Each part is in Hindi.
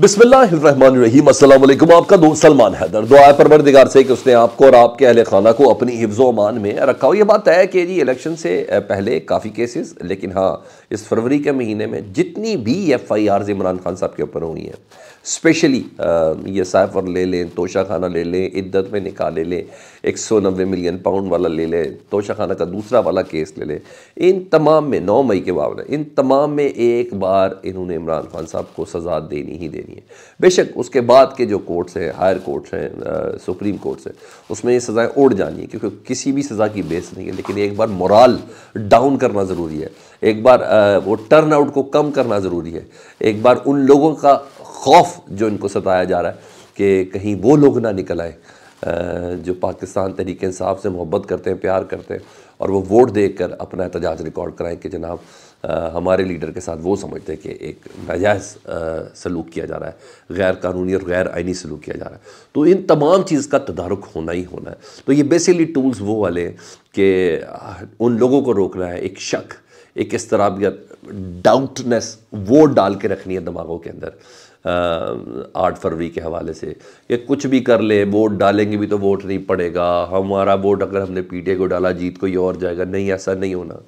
बिस्मिल्लाम असलम आपका दोस्त सलमान हैदर दुआ है परवरदिगार से कि उसने आपको और आपके अहल खाना को अपनी हिफ्ज़ अमान में रखा हो ये बात तय है कि जी इलेक्शन से पहले काफ़ी केसेस लेकिन हाँ इस फरवरी के महीने में जितनी भी F I R Imran Khan साहब के ऊपर हुई हैं स्पेशली uh, ये साइफर ले लें तोशा खाना ले लें इद्दत में निकाह ले लें एक सौ नब्बे मिलियन पाउंड वाला ले लें तोशा खाना का दूसरा वाला केस ले लें इन तमाम में नौ मई के बावजूद इन तमाम में एक बार इन्होंने इमरान खान साहब को सज़ा देनी ही देनी है बेशक उसके बाद के जो कोर्ट्स हैं हायर कोर्ट्स हैं सुप्रीम uh, कोर्ट्स हैं उसमें ये सज़ाएँ उड़ जानी है क्योंकि किसी भी सज़ा की बेस नहीं है लेकिन एक बार मोराल डाउन करना ज़रूरी है एक बार uh, वो टर्न आउट को कम करना ज़रूरी है एक बार उन लोगों का खौफ जो इनको सताया जा रहा है कि कहीं वो लोग ना निकल आए जो पाकिस्तान तरीके इंसाफ से मोहब्बत करते हैं प्यार करते हैं और वो वोट देख कर अपना एहतजाज रिकॉर्ड कराएं कि जनाब हमारे लीडर के साथ वो समझते हैं कि एक नाजायज़ सलूक किया जा रहा है गैर कानूनी और गैर आइनी सलूक किया जा रहा है तो इन तमाम चीज़ का तदारक होना ही होना है तो ये बेसिकली टूल्स वो वाले कि उन लोगों को रोकना है एक शक एक इस तरह डाउटनेस वो डाल के रखनी है दिमागों के अंदर आठ फरवरी के हवाले से कि कुछ भी कर ले वोट डालेंगे भी तो वोट नहीं पड़ेगा हमारा वोट अगर हमने पीटीए को डाला जीत कोई और जाएगा नहीं ऐसा नहीं होना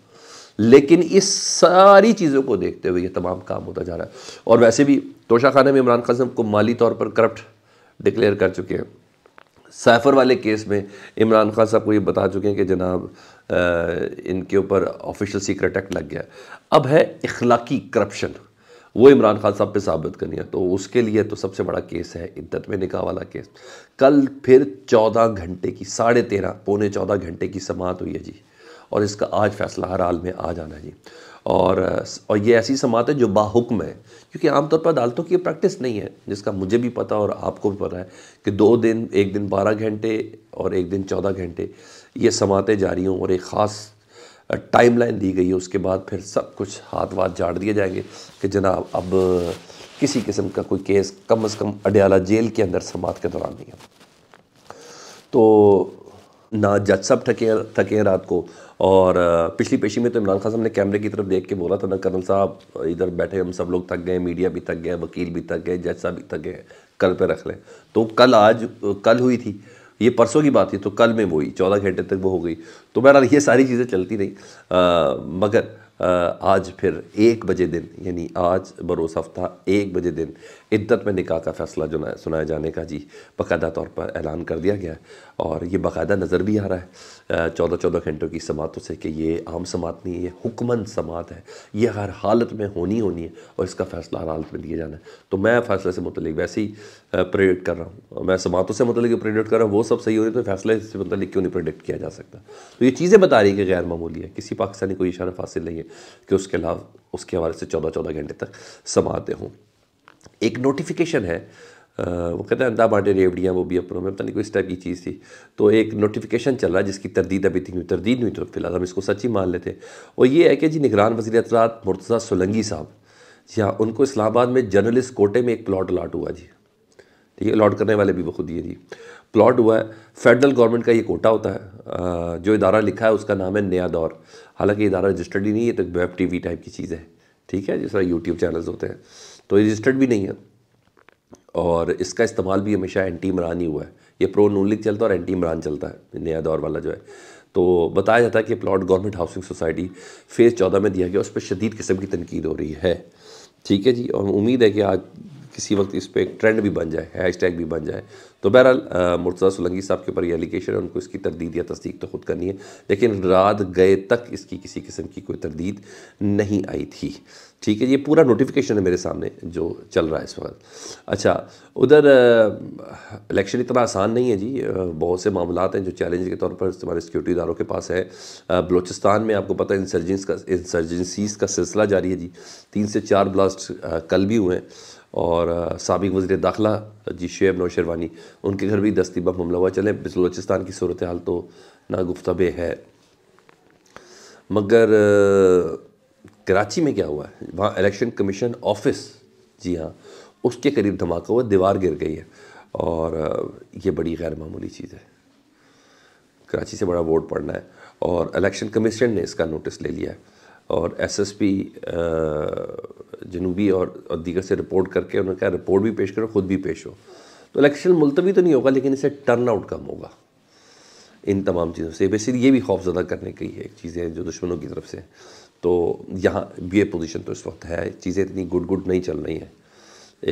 लेकिन इस सारी चीज़ों को देखते हुए ये तमाम काम होता जा रहा है और वैसे भी तोशा खाना में इमरान साहब को माली तौर पर करप्ट डिक्लेयर कर चुके हैं सैफर वाले केस में इमरान खान साहब को ये बता चुके हैं कि जनाब इनके ऊपर ऑफिशियल सीक्रेट एक्ट लग गया अब है इखलाकी करप्शन वो इमरान खान साहब पे साबित करनी है तो उसके लिए तो सबसे बड़ा केस है इद्दत में निकाह वाला केस कल फिर चौदह घंटे की साढ़े तेरह पौने चौदह घंटे की समात हुई है जी और इसका आज फैसला हर हाल में आ जाना है जी और और ये ऐसी समात है जो बाहुक्म है क्योंकि आमतौर पर अदालतों की प्रैक्टिस नहीं है जिसका मुझे भी पता और आपको भी पता है कि दो दिन एक दिन बारह घंटे और एक दिन चौदह घंटे ये समातें जारी हों और एक ख़ास टाइमलाइन दी गई है उसके बाद फिर सब कुछ हाथ वाथ झाड़ दिए जाएंगे कि जनाब अब किसी किस्म का कोई केस कम अज़ कम अडयाला जेल के अंदर समात के दौरान नहीं है तो ना जज साहब थके थके हैं रात को और पिछली पेशी में तो इमरान खान साहब ने कैमरे की तरफ देख के बोला था ना कर्नल साहब इधर बैठे हम सब लोग थक गए मीडिया भी थक गए वकील भी थक गए जज साहब भी थक गए कल पे रख लें तो कल आज कल हुई थी ये परसों की बात है तो कल में वो ही चौदह घंटे तक वो हो गई तो बहरहाल ये सारी चीज़ें चलती रही मगर आज फिर एक बजे दिन यानी आज बरोस हफ्ता एक बजे दिन इद्दत में निकाह का फ़ैसला जो सुनाए जाने का जी बाकायदा तौर पर ऐलान कर दिया गया है और ये बाकायदा नज़र भी आ रहा है चौदह चौदह घंटों की समातों से कि ये आम समात नहीं ये हुक्मन समात है ये हर हालत में होनी होनी है और इसका फ़ैसला हर हालत में दिया जाना है तो मैं फ़ैसले से मुतलिक वैसे ही प्रेडिक्ट कर रहा हूँ मैं समातों से मुतलिक प्रेडिक्ट कर रहा हूँ वो सब सही हो रही तो फैसले से मुतलिक क्यों नहीं प्रेडिक्ट किया जा सकता तो ये चीज़ें बता रही कि गैर मामूली है किसी पाकिस्तानी को इशारा फासिल नहीं है चाहिए कि उसके अलावा उसके हवाले से चौदह चौदह घंटे तक समाते हों एक नोटिफिकेशन है आ, वो कहते हैं अंडा बांटे रेवड़ियाँ वो भी अपनों में पता नहीं कोई इस टाइप की चीज़ थी तो एक नोटिफिकेशन चल रहा है जिसकी तरदीद अभी थी तरदीद नहीं तो फिलहाल हम इसको सच ही मान लेते और ये है कि जी निगरान वजी अतरात मुर्तज़ा सोलंगी साहब जी हाँ उनको इस्लामाबाद में जर्नलिस्ट कोटे में एक प्लाट अलाट हुआ जी ठीक है अलॉट करने वाले भी बखुदी है जी प्लॉट हुआ है फेडरल गवर्नमेंट का ये कोटा होता है जो इदारा लिखा है उसका नाम है नया दौर हालांकि इदारा रजिस्टर्ड ही नहीं है तो वेब टी टाइप की चीज़ है ठीक है जिस तरह यूट्यूब चैनल्स होते हैं तो रजिस्टर्ड भी नहीं है और इसका इस्तेमाल भी हमेशा एंटी इमरान ही हुआ है ये प्रो नून लीग चलता है और एंटी इमरान चलता है नया दौर वाला जो है तो बताया जाता है कि plot government housing society phase चौदह में दिया गया उस पर शदीद किस्म की तनकीद हो रही है ठीक है जी और उम्मीद है कि आज किसी वक्त इस पर एक ट्रेंड भी बन जाए हैश टैग भी बन जाए तो बहरहाल मुर्तज़ा सोलंगी साहब के ऊपर यह एलिगेशन है उनको इसकी तरदीद या तस्दीक तो खुद करनी है लेकिन रात गए तक इसकी किसी किस्म की कोई तरदीद नहीं आई थी ठीक है ये पूरा नोटिफिकेशन है मेरे सामने जो चल रहा है इस वक्त अच्छा उधर इलेक्शन इतना आसान नहीं है जी बहुत से मामला हैं जो चैलेंज के तौर पर हमारे सिक्योरिटी इदारों के पास है बलोचिस्तान में आपको पता है इंसर्जेंस का इंसर्जेंसीज का सिलसिला जारी है जी तीन से चार ब्लास्ट कल भी हुए हैं और सबक वजी दाखिला जी शेब नौ शेरवानी उनके घर भी दस्ती बम हमला हुआ चले बलोचिस्तान की सूरत हाल तो नागुफ्तब है मगर कराची में क्या हुआ है वहाँ इलेक्शन कमीशन ऑफिस जी हाँ उसके करीब धमाका हुआ दीवार गिर गई है और ये बड़ी गैर मामूली चीज़ है कराची से बड़ा वोट पड़ना है और इलेक्शन कमीशन ने इसका नोटिस ले लिया है और एसएसपी जनूबी और, और दीगर से रिपोर्ट करके उन्होंने कहा रिपोर्ट भी पेश करो खुद भी पेश हो तो इलेक्शन मुलतवी तो नहीं होगा लेकिन इसे टर्न आउट कम होगा इन तमाम चीज़ों से बेसिक ये भी खौफ ज़्यादा करने की है चीज़ें जो दुश्मनों की तरफ से तो यहाँ ये पोजीशन तो इस वक्त है चीज़ें इतनी गुड गुड नहीं चल रही हैं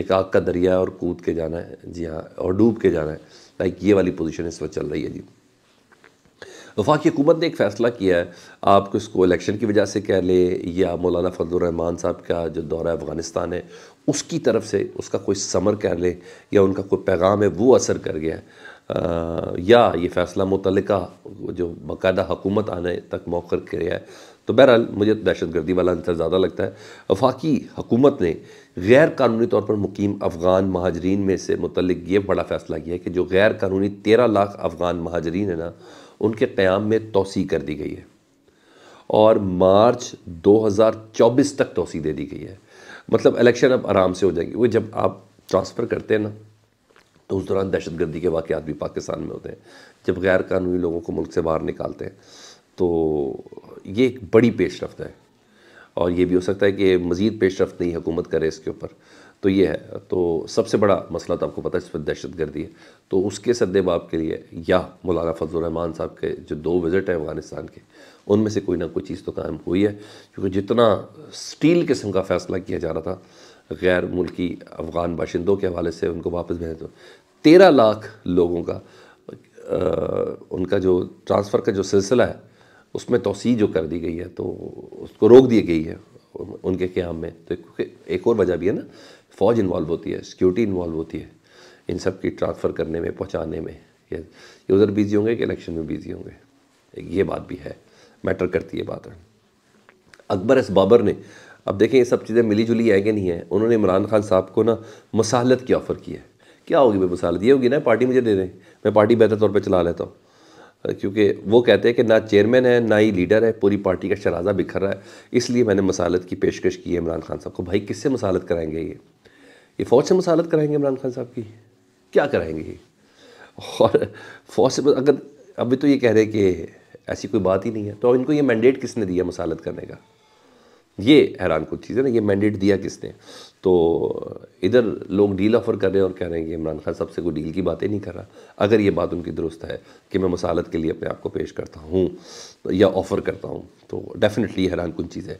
एक आग का दरिया और कूद के जाना है जी हाँ और डूब के जाना है लाइक ये वाली पोजिशन इस वक्त चल रही है जी वफाकी तो हुकूमत ने एक फ़ैसला किया है आप इसको इलेक्शन की वजह से कह लें या मौलाना फजलरहमान साहब का जो दौरा अफ़गानिस्तान है उसकी तरफ से उसका कोई समर कह लें या उनका कोई पैगाम है वो असर कर गया है आ, या ये फ़ैसला मुतल जो बाकायदा हुकूमत आने तक मौखर किया है तो बहरहाल मुझे दहशत गर्दी वाला अंतर ज़्यादा लगता है वफाकी हुकूमत ने गैर कानूनी तौर पर मुकीम अफ़गान महाजरीन में से मुतल ये बड़ा फ़ैसला किया है कि जो गैर कानूनी तेरह लाख अफ़गान महाजरीन है ना उनके क़्याम में तोसी कर दी गई है और मार्च 2024 तक तोसी दे दी गई है मतलब इलेक्शन अब आराम से हो जाएगी वो जब आप ट्रांसफ़र करते हैं ना तो उस दौरान दहशत गर्दी के वाक़ात भी पाकिस्तान में होते हैं जब गैर कानूनी लोगों को मुल्क से बाहर निकालते हैं तो ये एक बड़ी पेशरफ है और ये भी हो सकता है कि मज़ीद पेशरफ नहीं हुकूमत करे इसके ऊपर तो ये है तो सबसे बड़ा मसला तो आपको पता है इस पर दहशत गर्दी है तो उसके सद्देबाब के लिए या मौलाना फजलरहमान साहब के जो दो विज़िट हैं अफ़गानिस्तान के उनमें से कोई ना कोई चीज़ तो कायम हुई है क्योंकि जितना स्टील किस्म का फ़ैसला किया जा रहा था गैर मुल्की अफ़गान बाशिंदों के हवाले से उनको वापस भेज दो तो, तेरह लाख लोगों का आ, उनका जो ट्रांसफ़र का जो सिलसिला है उसमें तोसी जो कर दी गई है तो उसको रोक दी गई है उनके क्याम में तो एक और वजह भी है ना फ़ौज इन्वॉल्व होती है सिक्योरिटी इन्वॉल्व होती है इन सब की ट्रांसफ़र करने में पहुँचाने में ये उधर बिजी होंगे कि इलेक्शन में बिजी होंगे ये बात भी है मैटर करती है बात अकबर एस बाबर ने अब देखें ये सब चीज़ें मिली जुली है कि नहीं है उन्होंने इमरान खान साहब को ना मसालत की ऑफ़र की है क्या होगी भाई मसालत ये होगी ना पार्टी मुझे दे दें मैं पार्टी बेहतर तौर पर चला लेता हूँ क्योंकि वो कहते हैं कि ना चेयरमैन है ना ही लीडर है पूरी पार्टी का शराजा बिखर रहा है इसलिए मैंने मसालत की पेशकश की है इमरान खान साहब को भाई किससे मसालत कराएंगे ये ये फ़ौज से मसालत कराएंगे इमरान खान साहब की क्या कराएंगे ये और फ़ौज से अगर अभी तो ये कह रहे हैं कि ऐसी कोई बात ही नहीं है तो इनको ये मैंडेट किसने दिया मसालत करने का ये हैरान कुछ चीज़ है ना ये मैंडेट दिया किसने तो इधर लोग डील ऑफर कर रहे हैं और कह रहे हैं कि इमरान खान साहब से कोई डील की बातें नहीं कर रहा अगर ये बात उनकी दुरुस्त है कि मैं मसालत के लिए अपने आप को पेश करता हूँ या ऑफ़र करता हूँ तो डेफिनेटली हैरान कुछ चीज़ है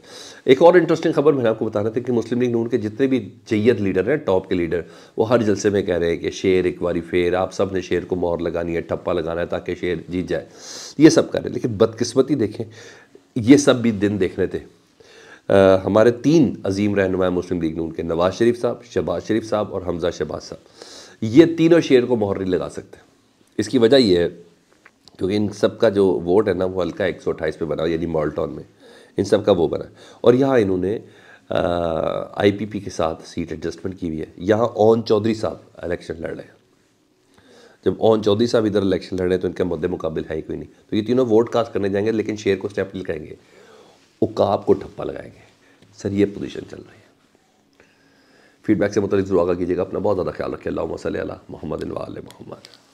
एक और इंटरेस्टिंग खबर मैंने आपको बताना था कि मुस्लिम लीग नून के जितने भी जैयत लीडर हैं टॉप के लीडर वो हर जलसे में कह रहे हैं कि शेर एक बारी फेर आप सब ने शेर को मोर लगानी है ठप्पा लगाना है ताकि शेर जीत जाए ये सब कह रहे हैं लेकिन बदकस्मती देखें ये सब भी दिन देख रहे थे आ, हमारे तीन अजीम रहनुमाए मुस्लिम लीग नून के नवाज़ शरीफ साहब शहबाज शरीफ साहब और हमजा शहबाज साहब ये तीनों शेर को मोहर्री लगा सकते हैं इसकी वजह यह है क्योंकि इन सब का जो वोट है ना वो हल्का एक सौ अट्ठाईस पर बना यानी मॉल्टॉन में इन सब का वो बना और यहाँ इन्होंने आई पी पी के साथ सीट एडजस्टमेंट की हुई है यहाँ ओन चौधरी साहब इलेक्शन लड़ रहे हैं जब ओन चौधरी साहब इधर इलेक्शन लड़ रहे हैं तो इनके मुद्दे मुकाबले है ही कोई नहीं तो ये तीनों वोट कास्ट करने जाएंगे लेकिन शेर को स्टेप लगाएंगे उकाब को ठप्पा लगाएंगे सर ये पोजीशन चल रही है फीडबैक से मुतल ज़रूर आगा कीजिएगा अपना बहुत ज़्यादा ख्याल रखिए अल्लाह मसल मोहम्मद मोहम्मद